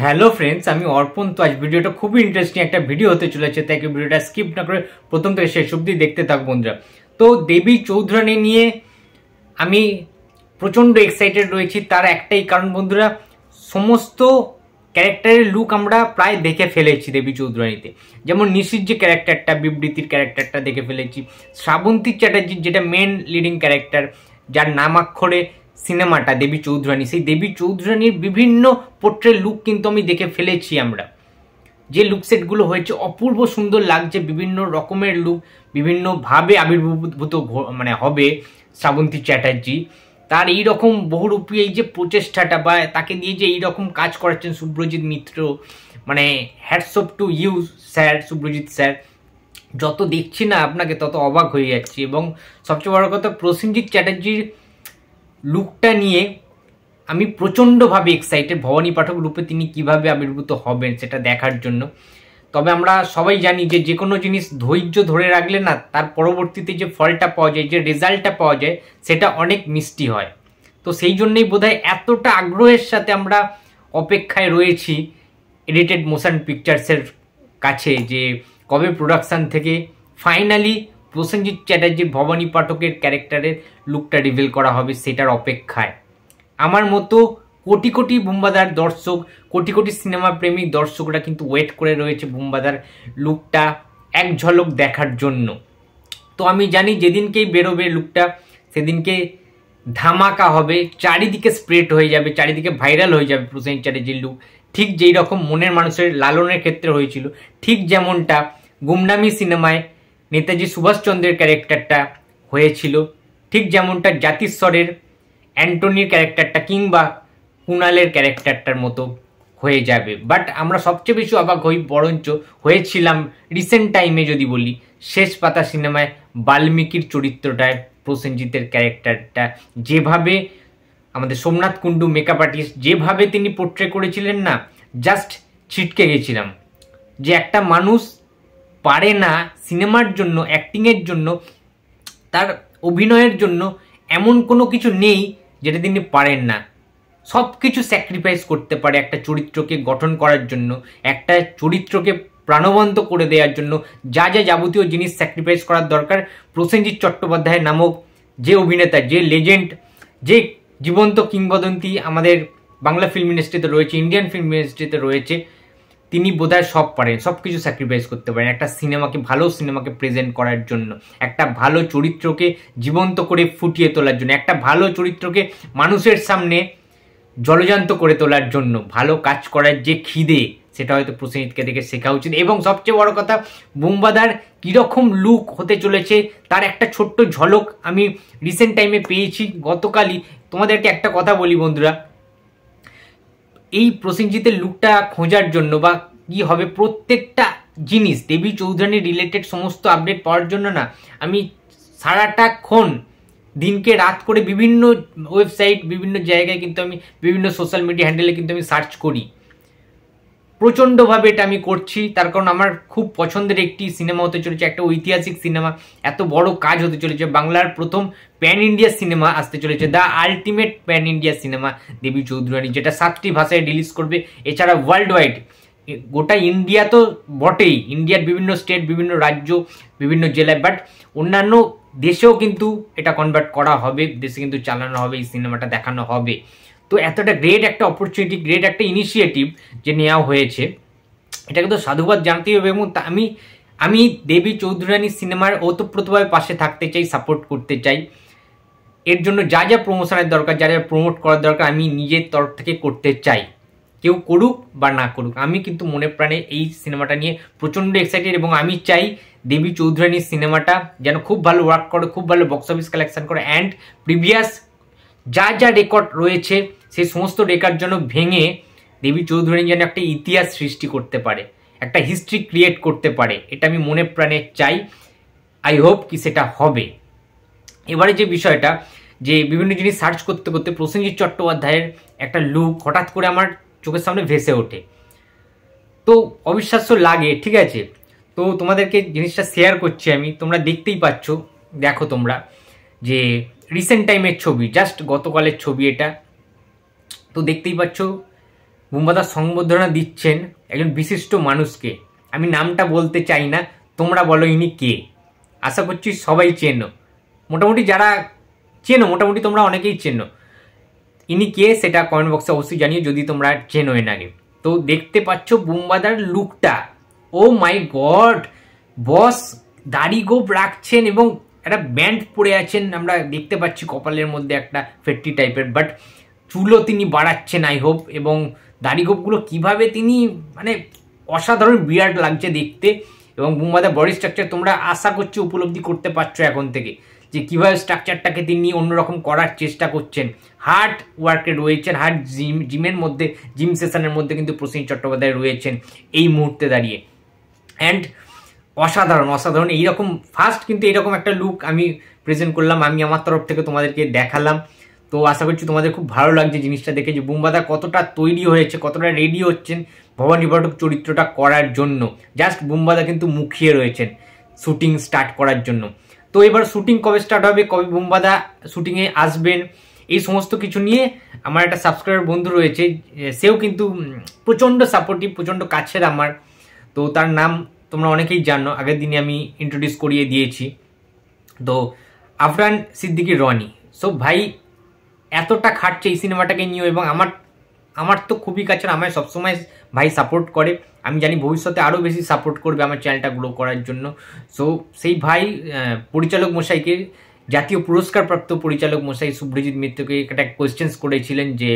hello friends আমি অর্পণ তো আজ ভিডিওটা খুবই ইন্টারেস্টিং একটা ভিডিও হতে চলেছে তাই কি ভিডিওটা স্কিপ না করে প্রথম থেকে শেষ অবধি দেখতে থাক বন্ধুরা তো দেবী চৌধুরানী নিয়ে আমি প্রচণ্ড এক্সাইটেড রয়েছি তার একটাই কারণ বন্ধুরা সমস্ত ক্যারেক্টারের লুক আমরা প্রায় দেখে ফেলেছি দেবী চৌধুরানীতে যেমন নিশির যে ক্যারেক্টারটা বিবৃতির ক্যারেক্টারটা দেখে ফেলেছি শ্রাবন্তী চ্যাটার্জির যেটা মেন লিডিং ক্যারেক্টার যার নামাক্ষরে সিনেমাটা দেবী চৌধুরানী সেই দেবী চৌধুরানীর বিভিন্ন পোট্রের লুক কিন্তু আমি দেখে ফেলেছি আমরা যে লুক সেটগুলো হয়েছে অপূর্ব সুন্দর লাগছে বিভিন্ন রকমের লুক বিভিন্নভাবে আবির্ভূত মানে হবে শ্রাবন্তী চ্যাটার্জি তার এই রকম বহুরূপী এই যে প্রচেষ্টাটা বা তাকে দিয়ে যে এই রকম কাজ করাচ্ছেন সুব্রজিৎ মিত্র মানে hats off to you sir Subhrajit sir যত দেখছি না আপনাকে তত অবাক হয়ে যাচ্ছি এবং সবচেয়ে বড় কথা প্রসেনজিৎ চ্যাটার্জির লুকটা নিয়ে আমি প্রচণ্ডভাবে এক্সাইটেড ভবানী পাঠক রূপে তিনি কিভাবে আবির্ভূত হবেন সেটা দেখার জন্য তবে আমরা সবাই জানি যে যে কোনো জিনিস ধৈর্য ধরে রাখলে না তার পরবর্তীতে যে ফলটা পাওয়া যায় যে রেজাল্টটা পাওয়া যায় সেটা অনেক মিষ্টি হয় তো সেই জন্যই বোধহয় এতটা আগ্রহের সাথে আমরা অপেক্ষায় রয়েছি এডিটেড মোশন পিকচার্সের কাছে যে কবে প্রোডাকশান থেকে ফাইনালি প্রসেনজিৎ চ্যাটার্জির ভবানী পাঠকের ক্যারেক্টারের লুকটা রিভিল করা হবে সেটার অপেক্ষায় আমার মতো কোটি কোটি বুম্বাদার দর্শক কোটি কোটি সিনেমা প্রেমিক দর্শকরা কিন্তু ওয়েট করে রয়েছে বুম্বাদার লুকটা এক ঝলক দেখার জন্য তো আমি জানি যেদিনকেই বেরোবে লুকটা সেদিনকে ধামাকা হবে চারিদিকে স্প্রেড হয়ে যাবে চারিদিকে ভাইরাল হয়ে যাবে প্রসেন চ্যাটার্জির লুক ঠিক যেই রকম মনের মানুষের লালনের ক্ষেত্রে হয়েছিল ঠিক যেমনটা গুমনামি সিনেমায় নেতাজি সুভাষচন্দ্রের ক্যারেক্টারটা হয়েছিল ঠিক যেমনটা জাতিস্বরের অ্যান্টনির ক্যারেক্টারটা কিংবা কুণালের ক্যারেক্টারটার মতো হয়ে যাবে বাট আমরা সবচেয়ে বেশি অবাক হই বরঞ্চ হয়েছিলাম রিসেন্ট টাইমে যদি বলি শেষ পাতা সিনেমায় বাল্মীকির চরিত্রটায় প্রসেনজিতের ক্যারেক্টারটা যেভাবে আমাদের সোমনাথ কুণ্ডু মেকআপ আর্টিস্ট যেভাবে তিনি পোট্রে করেছিলেন না জাস্ট ছিটকে গেছিলাম যে একটা মানুষ পারে না সিনেমার জন্য অ্যাক্টিংয়ের জন্য তার অভিনয়ের জন্য এমন কোনো কিছু নেই যেটা তিনি পারেন না সব কিছু স্যাক্রিফাইস করতে পারে একটা চরিত্রকে গঠন করার জন্য একটা চরিত্রকে প্রাণবন্ত করে দেওয়ার জন্য যা যা যাবতীয় জিনিস স্যাক্রিফাইস করার দরকার প্রসেনজিৎ চট্টোপাধ্যায় নামক যে অভিনেতা যে লেজেন্ড যে জীবন্ত কিংবদন্তি আমাদের বাংলা ফিল্ম ইন্ডাস্ট্রিতে রয়েছে ইন্ডিয়ান ফিল্ম ইন্ডাস্ট্রিতে রয়েছে তিনি বোধহয় সব পারেন সব কিছু স্যাক্রিফাইস করতে পারেন একটা সিনেমাকে ভালো সিনেমাকে প্রেজেন্ট করার জন্য একটা ভালো চরিত্রকে জীবন্ত করে ফুটিয়ে তোলার জন্য একটা ভালো চরিত্রকে মানুষের সামনে জলজান্ত করে তোলার জন্য ভালো কাজ করার যে খিদে সেটা হয়তো প্রসেনজিৎকে দেখে শেখা উচিত এবং সবচেয়ে বড় কথা বোম্বাদার কীরকম লুক হতে চলেছে তার একটা ছোট্ট ঝলক আমি রিসেন্ট টাইমে পেয়েছি গতকালই তোমাদেরকে একটা কথা বলি বন্ধুরা এই প্রসেনজিতের লুকটা খোঁজার জন্য বা কি হবে প্রত্যেকটা জিনিস দেবী চৌধুরানী রিলেটেড সমস্ত আপডেট পাওয়ার জন্য না আমি সারাটা ক্ষণ দিনকে রাত করে বিভিন্ন ওয়েবসাইট বিভিন্ন জায়গায় কিন্তু আমি বিভিন্ন সোশ্যাল মিডিয়া হ্যান্ডেলে কিন্তু আমি সার্চ করি প্রচণ্ডভাবে এটা আমি করছি তার কারণ আমার খুব পছন্দের একটি সিনেমা হতে চলেছে একটা ঐতিহাসিক সিনেমা এত বড় কাজ হতে চলেছে বাংলার প্রথম প্যান ইন্ডিয়া সিনেমা আসতে চলেছে the ultimate pan India cinema Debi Chowdhurani যেটা সাতটি ভাষায় রিলিজ করবে এছাড়া ওয়ার্ল্ড ওয়াইড গোটা ইন্ডিয়া তো বটেই ইন্ডিয়ার বিভিন্ন স্টেট বিভিন্ন রাজ্য বিভিন্ন জেলায় বাট অন্যান্য দেশেও কিন্তু এটা কনভার্ট করা হবে দেশে কিন্তু চালানো হবে এই সিনেমাটা দেখানো হবে তো এতটা গ্রেট একটা অপরচুনিটি গ্রেট একটা ইনিশিয়েটিভ যে নেওয়া হয়েছে এটাকে তো সাধুবাদ জানতেই হবে এবং আমি আমি দেবী চৌধুরানী সিনেমার ওতপ্রোতভাবে পাশে থাকতে চাই সাপোর্ট করতে চাই এর জন্য যা যা প্রমোশনের দরকার যা যা প্রমোট করার দরকার আমি নিজের তরফ থেকে করতে চাই কেউ করুক বা না করুক আমি কিন্তু মনে প্রাণে এই সিনেমাটা নিয়ে প্রচণ্ড এক্সাইটেড এবং আমি চাই দেবী চৌধুরানীর সিনেমাটা যেন খুব ভালো ওয়ার্ক করে খুব ভালো বক্স অফিস কালেকশন করে অ্যান্ড প্রিভিয়াস যা যা রেকর্ড রয়েছে সেই সমস্ত রেকর্ড যেন ভেঙে দেবী চৌধুরী যেন একটা ইতিহাস সৃষ্টি করতে পারে একটা হিস্ট্রি ক্রিয়েট করতে পারে এটা আমি মনে প্রাণে চাই আই হোপ কি সেটা হবে এবারে যে বিষয়টা যে বিভিন্ন জিনিস সার্চ করতে করতে প্রসেনজিৎ চট্টোপাধ্যায়ের একটা লুক হঠাৎ করে আমার চোখের সামনে ভেসে ওঠে তো অবিশ্বাস্য লাগে ঠিক আছে তো তোমাদেরকে জিনিসটা শেয়ার করছি আমি তোমরা দেখতেই পাচ্ছ দেখো তোমরা যে রিসেন্ট টাইমের ছবি জাস্ট গতকালের ছবি এটা তো দেখতেই পাচ্ছ মোমবাদা সম্বোধনা দিচ্ছেন একজন বিশিষ্ট মানুষকে আমি নামটা বলতে চাই না তোমরা বলো ইনি কে আশা করছি সবাই চেনো মোটামুটি যারা চেনো মোটামুটি তোমরা অনেকেই চেনো ইনি কে সেটা কমেন্ট বক্সে অবশ্যই জানিও যদি তোমরা চেনো এর আগে তো দেখতে পাচ্ছ বুম্বাদার লুকটা ও মাই গড বস দাড়ি গোপ রাখছেন এবং একটা ব্যান্ড পরে আছেন আমরা দেখতে পাচ্ছি কপালের মধ্যে একটা ফেট্টি টাইপের বাট চুলও তিনি বাড়াচ্ছেন আই হোপ এবং দাড়িগোপগুলো কিভাবে তিনি মানে অসাধারণ বিরাট লাগছে দেখতে এবং বুম্বাদা বডি স্ট্রাকচার তোমরা আশা করছি উপলব্ধি করতে পারছো এখন থেকে যে কীভাবে স্ট্রাকচারটাকে তিনি অন্যরকম করার চেষ্টা করছেন হার্ড ওয়ার্কে রয়েছেন হার্ড জিম জিমের মধ্যে জিম সেশনের মধ্যে কিন্তু প্রসেন চট্টোপাধ্যায় রয়েছেন এই মুহূর্তে দাঁড়িয়ে অ্যান্ড অসাধারণ অসাধারণ এইরকম ফার্স্ট কিন্তু এরকম একটা লুক আমি প্রেজেন্ট করলাম আমি আমার তরফ থেকে তোমাদেরকে দেখালাম তো আশা করছি তোমাদের খুব ভালো লাগছে জিনিসটা দেখে যে বুম্বাদা কতটা তৈরি হয়েছে কতটা রেডি হচ্ছেন ভবানী পাঠক চরিত্রটা করার জন্য জাস্ট বুম্বাদা কিন্তু মুখিয়ে রয়েছেন শুটিং স্টার্ট করার জন্য তো এবার শুটিং কবে স্টার্ট হবে কবে বুম্বাদা শুটিংয়ে আসবেন এই সমস্ত কিছু নিয়ে আমার একটা সাবস্ক্রাইবার বন্ধু রয়েছে সেও কিন্তু প্রচণ্ড সাপোর্টিভ প্রচণ্ড কাছের আমার তো তার নাম তোমরা অনেকেই জানো আগের দিনে আমি ইন্ট্রোডিউস করিয়ে দিয়েছি তো আফরান সিদ্দিকি রনি সো ভাই এতটা খাটছে এই সিনেমাটাকে নিয়েও এবং আমার আমার তো খুবই কাছে আমায় সবসময় ভাই সাপোর্ট করে আমি জানি ভবিষ্যতে আরও বেশি সাপোর্ট করবে আমার চ্যানেলটা গ্রো করার জন্য সো সেই ভাই পরিচালক মশাইকে জাতীয় পুরস্কারপ্রাপ্ত পরিচালক মশাই সুব্রজিৎ মিত্রকে একটা কোয়েশ্চেন্স করেছিলেন যে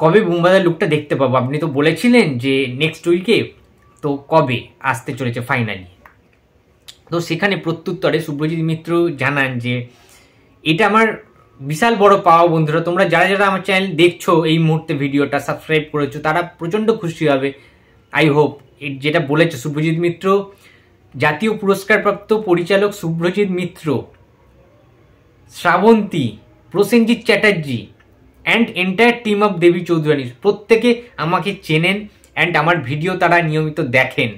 কবে বুম্বাদার লুকটা দেখতে পাবো আপনি তো বলেছিলেন যে নেক্সট উইকে তো কবে আসতে চলেছে ফাইনালি তো সেখানে প্রত্যুত্তরে সুব্রজিৎ মিত্র জানান যে এটা আমার বিশাল বড় পাওয়া বন্ধুরা তোমরা যারা যারা আমার চ্যানেল দেখছো এই মুহূর্তে ভিডিওটা সাবস্ক্রাইব করেছো তারা প্রচণ্ড খুশি হবে আই হোপ যেটা বলেছে সুব্রজিৎ মিত্র জাতীয় পুরস্কারপ্রাপ্ত পরিচালক Subhrajit Mitra Srabanti Prosenjit Chatterjee and entire team of Debi Chowdhurani প্রত্যেকে আমাকে চেনেন অ্যান্ড আমার ভিডিও তারা নিয়মিত দেখেন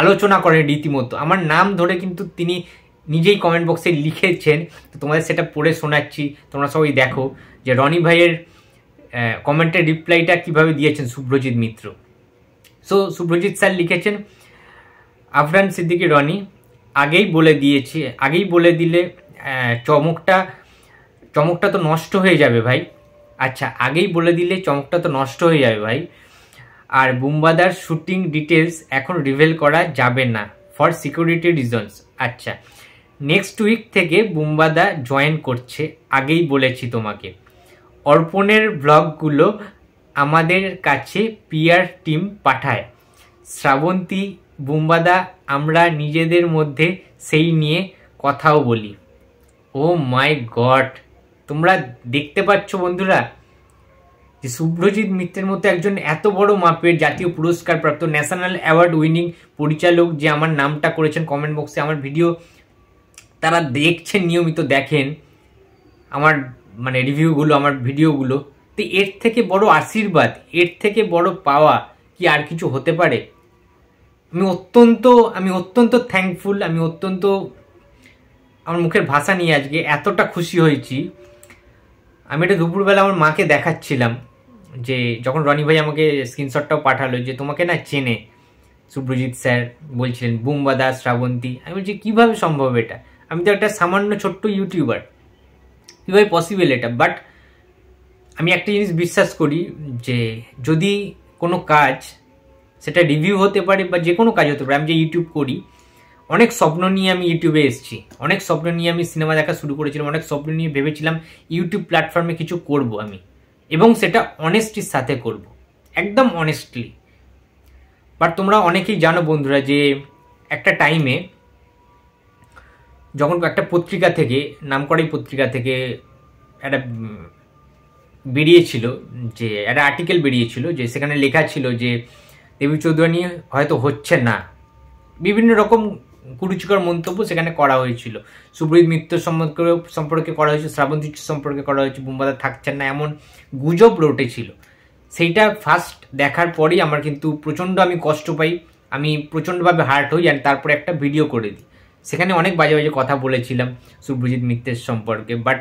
আলোচনা করেন রীতিমতো আমার নাম ধরে কিন্তু তিনি নিজেই কমেন্ট বক্সে লিখেছেন তো তোমাদের সেটা পড়ে শোনাচ্ছি তোমরা সবাই দেখো যে রনি ভাইয়ের কমেন্টের রিপ্লাইটা কিভাবে দিয়েছেন সুব্রজিৎ মিত্র সো সুব্রজিৎ স্যার লিখেছেন আফরান সিদ্দিকি রনি আগেই বলে দিয়েছি আগেই বলে দিলে চমকটা চমকটা তো নষ্ট হয়ে যাবে ভাই আচ্ছা আগেই বলে দিলে চমকটা তো নষ্ট হয়ে যাবে ভাই আর বুম্বাদার শুটিং ডিটেলস এখন রিভেল করা যাবে না ফর সিকিউরিটি রিজনস আচ্ছা নেক্সট উইক থেকে বুম্বাদা জয়েন করছে আগেই বলেছি তোমাকে অর্পণের ব্লগগুলো আমাদের কাছে পিয়ার টিম পাঠায় শ্রাবন্তী বুম্বাদা আমরা নিজেদের মধ্যে সেই নিয়ে কথাও বলি ও মাই গড তোমরা দেখতে পাচ্ছ বন্ধুরা যে শুভ্রজিৎ মিত্রের মতো একজন এত বড় মাপের জাতীয় পুরস্কার প্রাপ্ত ন্যাশনাল অ্যাওয়ার্ড উইনিং পরিচালক যে আমার নামটা করেছেন কমেন্ট বক্সে আমার ভিডিও তারা দেখছেন নিয়মিত দেখেন আমার মানে রিভিউগুলো আমার ভিডিওগুলো তো এর থেকে বড় আশীর্বাদ এর থেকে বড় পাওয়া কি আর কিছু হতে পারে আমি অত্যন্ত আমি অত্যন্ত থ্যাঙ্কফুল আমি অত্যন্ত আমার মুখের ভাষা নিয়ে আজকে এতটা খুশি হয়েছি আমি এটা দুপুরবেলা আমার মাকে দেখাচ্ছিলাম যে যখন রনি ভাই আমাকে স্ক্রিনশটটাও পাঠালো যে তোমাকে না চেনে সুব্রজিৎ স্যার বলছিলেন বুম্বা দাস শ্রাবন্তী আমি বলছি কীভাবে সম্ভব এটা আমি তো একটা সামান্য ছোট্ট ইউটিউবার কীভাবে পসিবল এটা বাট আমি একটা জিনিস বিশ্বাস করি যে যদি কোনো কাজ সেটা রিভিউ হতে পারে বা যে কোনো কাজ হতে পারে আমি যে ইউটিউব করি অনেক স্বপ্ন নিয়ে আমি ইউটিউবে এসেছি অনেক স্বপ্ন নিয়ে আমি সিনেমা দেখা শুরু করেছিলাম অনেক স্বপ্ন নিয়ে ভেবেছিলাম ইউটিউব প্ল্যাটফর্মে কিছু করব আমি এবং সেটা অনেস্টির সাথে করব একদম অনেস্টলি বাট তোমরা অনেকেই জানো বন্ধুরা যে একটা টাইমে যখন একটা পত্রিকা থেকে করাই পত্রিকা থেকে একটা বেরিয়েছিল যে একটা আর্টিকেল বেরিয়েছিল যে সেখানে লেখা ছিল যে দেবী চৌধুরানী হয়তো হচ্ছে না বিভিন্ন রকম কুরুচিকর মন্তব্য সেখানে করা হয়েছিল সুব্রজিৎ মিত্র সম্পর্কে সম্পর্কে করা হয়েছে শ্রাবন্তী সম্পর্কে করা হয়েছে বুম্বাদা থাকছেন না এমন গুজব ছিল সেইটা ফার্স্ট দেখার পরেই আমার কিন্তু প্রচণ্ড আমি কষ্ট পাই আমি প্রচণ্ডভাবে হার্ট হই আর তারপরে একটা ভিডিও করে দিই সেখানে অনেক বাজে বাজে কথা বলেছিলাম সুব্রজিৎ মিত্রের সম্পর্কে বাট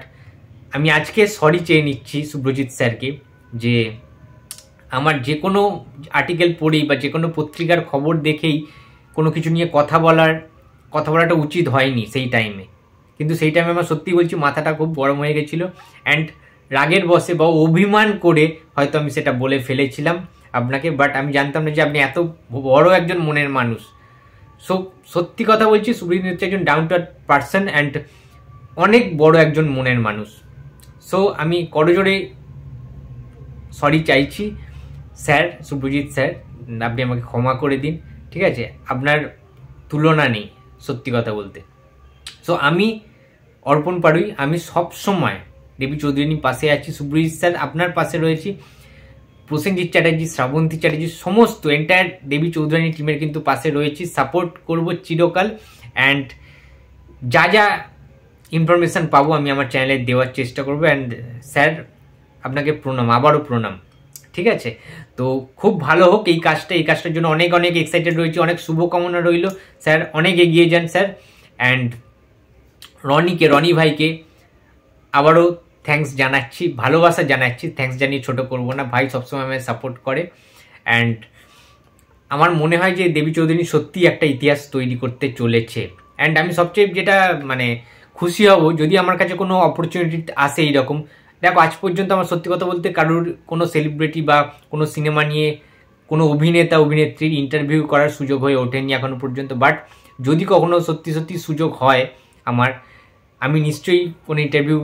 আমি আজকে সরি চেয়ে নিচ্ছি সুব্রজিৎ স্যারকে যে আমার যে কোনো আর্টিকেল পড়েই বা যে কোনো পত্রিকার খবর দেখেই কোনো কিছু নিয়ে কথা বলার কথা বলাটা উচিত হয়নি সেই টাইমে কিন্তু সেই টাইমে আমার সত্যি বলছি মাথাটা খুব গরম হয়ে গেছিলো অ্যান্ড রাগের বসে বা অভিমান করে হয়তো আমি সেটা বলে ফেলেছিলাম আপনাকে বাট আমি জানতাম না যে আপনি এত বড় একজন মনের মানুষ সো সত্যি কথা বলছি সুপ্রীত হচ্ছে একজন ডাউন টু পার্সন অ্যান্ড অনেক বড় একজন মনের মানুষ সো আমি করজোরে সরি চাইছি স্যার সুপ্রজিৎ স্যার আপনি আমাকে ক্ষমা করে দিন ঠিক আছে আপনার তুলনা নেই সত্যি কথা বলতে সো আমি অর্পণ পাড়ুই আমি সব সময় দেবী চৌধুরীর পাশে আছি সুব্রিজ স্যার আপনার পাশে রয়েছি প্রসেনজিৎ চ্যাটার্জি শ্রাবন্তী চ্যাটার্জি সমস্ত এন্টায়ার দেবী চৌধুরানী টিমের কিন্তু পাশে রয়েছি সাপোর্ট করব চিরকাল অ্যান্ড যা যা ইনফরমেশান পাবো আমি আমার চ্যানেলে দেওয়ার চেষ্টা করবো অ্যান্ড স্যার আপনাকে প্রণাম আবারও প্রণাম ঠিক আছে তো খুব ভালো হোক এই কাজটা এই কাজটার জন্য অনেক অনেক এক্সাইটেড রয়েছে অনেক শুভকামনা রইল স্যার অনেক এগিয়ে যান স্যার অ্যান্ড রনিকে রনি ভাইকে আবারও থ্যাংকস জানাচ্ছি ভালোবাসা জানাচ্ছি থ্যাংকস জানিয়ে ছোট করব না ভাই সবসময় আমি সাপোর্ট করে অ্যান্ড আমার মনে হয় যে দেবী চৌধুরী সত্যি একটা ইতিহাস তৈরি করতে চলেছে অ্যান্ড আমি সবচেয়ে যেটা মানে খুশি হব যদি আমার কাছে কোনো অপরচুনিটি আসে এইরকম দেখো আজ পর্যন্ত আমার সত্যি কথা বলতে কারোর কোনো সেলিব্রিটি বা কোনো সিনেমা নিয়ে কোনো অভিনেতা অভিনেত্রীর ইন্টারভিউ করার সুযোগ হয়ে ওঠেনি এখনও পর্যন্ত বাট যদি কখনও সত্যি সত্যি সুযোগ হয় আমার আমি নিশ্চয়ই কোনো ইন্টারভিউ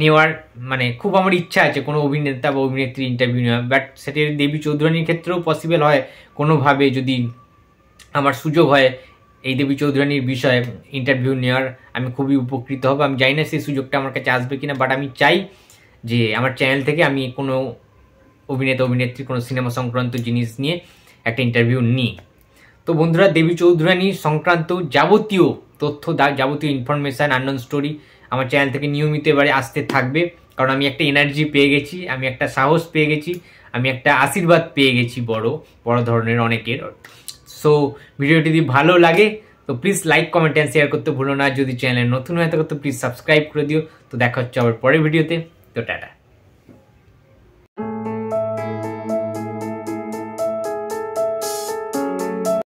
নেওয়ার মানে খুব আমার ইচ্ছা আছে কোনো অভিনেতা বা অভিনেত্রী ইন্টারভিউ নেওয়া বাট সেটি দেবী চৌধুরানীর ক্ষেত্রেও পসিবল হয় কোনোভাবে যদি আমার সুযোগ হয় এই দেবী চৌধুরানীর বিষয়ে ইন্টারভিউ নেওয়ার আমি খুবই উপকৃত হব আমি জানি না সেই সুযোগটা আমার কাছে আসবে কিনা বাট আমি চাই যে আমার চ্যানেল থেকে আমি কোনো অভিনেতা অভিনেত্রী কোনো সিনেমা সংক্রান্ত জিনিস নিয়ে একটা ইন্টারভিউ নিই তো বন্ধুরা দেবী চৌধুরানী সংক্রান্ত যাবতীয় তথ্য যাবতীয় ইনফরমেশান আনন স্টোরি আমার চ্যানেল থেকে নিয়মিত এবারে আসতে থাকবে কারণ আমি একটা এনার্জি পেয়ে গেছি আমি একটা সাহস পেয়ে গেছি আমি একটা আশীর্বাদ পেয়ে গেছি বড় বড় ধরনের অনেকের সো ভিডিওটি যদি ভালো লাগে তো please like comment and share করতে ভুলো না যদি চ্যানেল নতুন হয়ে থাকে তো প্লিজ সাবস্ক্রাইব করে দিও তো দেখা হচ্ছে আবার পরের ভিডিওতে তো টাটা